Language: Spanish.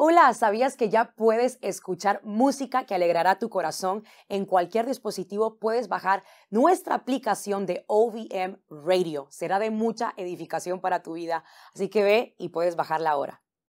Hola, ¿sabías que ya puedes escuchar música que alegrará tu corazón? En cualquier dispositivo puedes bajar nuestra aplicación de OVM Radio. Será de mucha edificación para tu vida, así que ve y puedes bajarla ahora.